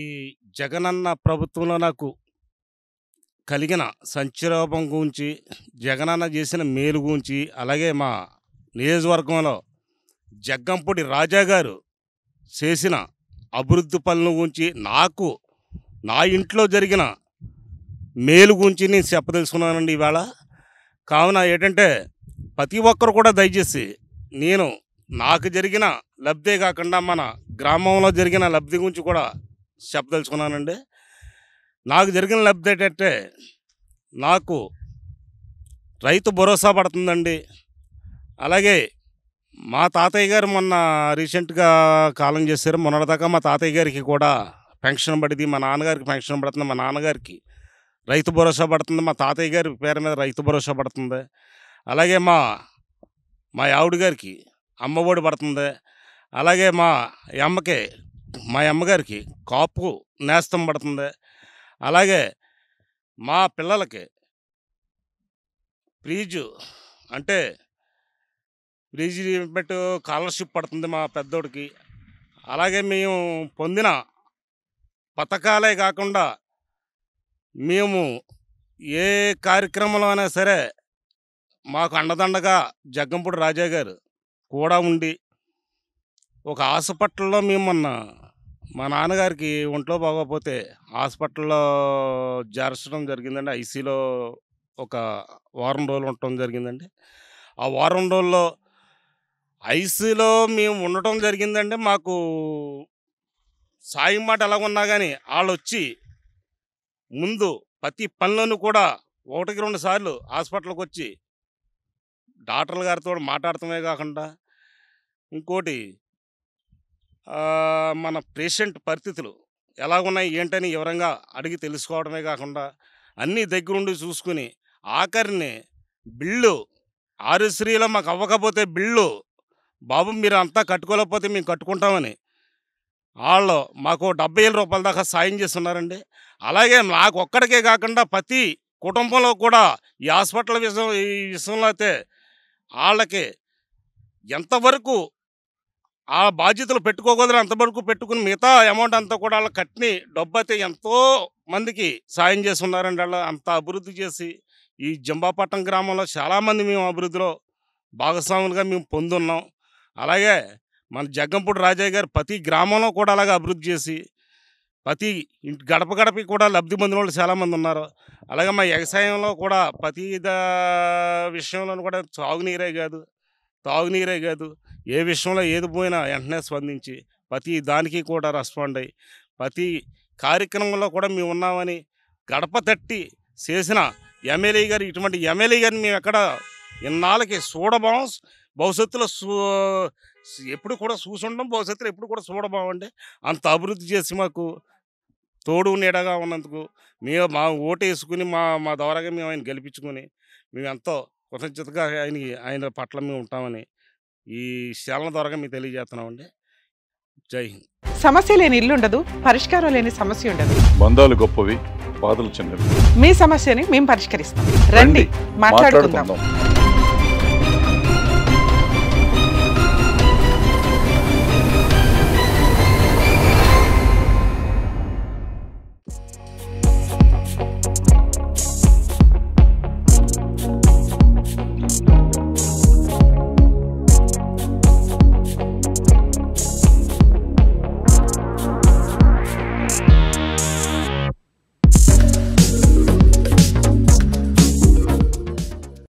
ఈ జగనన్న ప్రభుత్వంలో నాకు కలిగిన సంక్షోభం గురించి జగనన్న చేసిన మేలు గురించి అలాగే మా నియోజకవర్గంలో జగ్గంపూడి రాజా గారు చేసిన అభివృద్ధి పనుల గురించి నాకు నా ఇంట్లో జరిగిన మేలు గురించి నేను చెప్పదలుచుకున్నానండి ఇవాళ కావున ఏంటంటే ప్రతి ఒక్కరు కూడా దయచేసి నేను నాకు జరిగిన లబ్ధే కాకుండా మన గ్రామంలో జరిగిన లబ్ధి గురించి కూడా చెప్పదలుచుకున్నానండి నాకు జరిగిన లబ్ధి ఏంటంటే నాకు రైతు భరోసా పడుతుందండి అలాగే మా తాతయ్య గారు మొన్న రీసెంట్గా కాలం చేశారు మొన్నటిదాకా మా తాతయ్య గారికి కూడా పెన్షన్ పడింది మా నాన్నగారికి పెన్షన్ పడుతుంది మా నాన్నగారికి రైతు భరోసా పడుతుంది మా తాతయ్య గారి పేరు మీద రైతు భరోసా పడుతుంది అలాగే మా మా ఆవిడ గారికి అమ్మఒడి పడుతుంది అలాగే మా అమ్మకి మా అమ్మగారికి కాపు నేస్తం పడుతుంది అలాగే మా పిల్లలకి ఫ్రీజు అంటే ఫ్రీజ్ పెట్టు స్కాలర్షిప్ పడుతుంది మా పెద్దోడికి అలాగే మేము పొందిన పథకాలే కాకుండా మేము ఏ కార్యక్రమంలో అయినా సరే మాకు అండదండగా జగ్గంపూడి రాజా గారు కూడా ఉండి ఒక హాస్పిటల్లో మేము మొన్న మా నాన్నగారికి ఒంట్లో బాగోకపోతే హాస్పిటల్లో జరచడం జరిగిందండి ఐసీలో ఒక వారం రోజులు ఉండటం జరిగిందండి ఆ వారం రోజుల్లో ఐసీలో మేము ఉండటం జరిగిందంటే మాకు సాయం మాట ఎలా ఉన్నా కానీ వాళ్ళు వచ్చి ముందు ప్రతి పనిలోనూ కూడా ఒకటికి రెండు సార్లు హాస్పిటల్కి వచ్చి డాక్టర్ల గారితో మాట్లాడటమే కాకుండా ఇంకోటి మన పేషెంట్ పరిస్థితులు ఎలా ఉన్నాయి ఏంటని వివరంగా అడిగి తెలుసుకోవడమే కాకుండా అన్నీ దగ్గరుండి చూసుకుని ఆఖరిని బిల్లు ఆరుశ్రీలో మాకు అవ్వకపోతే బిల్లు బాబు మీరు అంతా కట్టుకోలేకపోతే మేము కట్టుకుంటామని వాళ్ళు మాకు డెబ్బై వేల రూపాయల దాకా సాయం చేస్తున్నారండి అలాగే నాకు ఒక్కడికే కాకుండా ప్రతి కుటుంబంలో కూడా ఈ హాస్పిటల్ విషయం ఈ విషయంలో అయితే వాళ్ళకి ఎంతవరకు ఆ బాధ్యతలు అంత అంతవరకు పెట్టుకుని మిగతా అమౌంట్ అంతా కూడా వాళ్ళ కట్ని డబ్బు అయితే ఎంతో మందికి సాయం చేస్తున్నారండి వాళ్ళు అంత అభివృద్ధి చేసి ఈ జంబాపట్నం గ్రామంలో చాలామంది మేము అభివృద్ధిలో భాగస్వాములుగా మేము పొందున్నాం అలాగే మన జగ్గంపూడి రాజయ్య గారు ప్రతి గ్రామంలో కూడా అలాగే అభివృద్ధి చేసి ప్రతి గడప గడపకి కూడా లబ్ధి పొందిన వాళ్ళు చాలామంది ఉన్నారు అలాగే మా వ్యవసాయంలో కూడా ప్రతి విషయంలో కూడా సాగునీరే కాదు తాగునీరే కాదు ఏ విషయంలో ఏది పోయినా వెంటనే స్పందించి ప్రతి దానికి కూడా రెస్పాండ్ అయ్యి ప్రతి కార్యక్రమంలో కూడా మేము ఉన్నామని గడప తట్టి చేసిన ఎమ్మెల్యే గారు ఇటువంటి ఎమ్మెల్యే గారిని మేము ఎక్కడ ఇన్నాళ్ళకి చూడబాం భవిష్యత్తులో ఎప్పుడు కూడా చూసుండం భవిష్యత్తులో ఎప్పుడు కూడా చూడబామండి అంత అభివృద్ధి చేసి మాకు తోడు నీడగా ఉన్నందుకు మేము మా ఓటు వేసుకుని మా మా ద్వారాగా మేము ఆయన గెలిపించుకుని మేము ఎంతో కృతజ్ఞతగా ఆయనకి ఆయన పట్ల మేము ఉంటామని ఈ శాలన ద్వారా మీకు తెలియజేస్తున్నామండి జై హింద్ సమస్య లేని ఇల్లు ఉండదు పరిష్కారం లేని సమస్య ఉండదు బంధాలు గొప్పవి బాధలు చిన్నవి మీ సమస్యని మేము పరిష్కరిస్తాం రండి మాట్లాడుకుందాం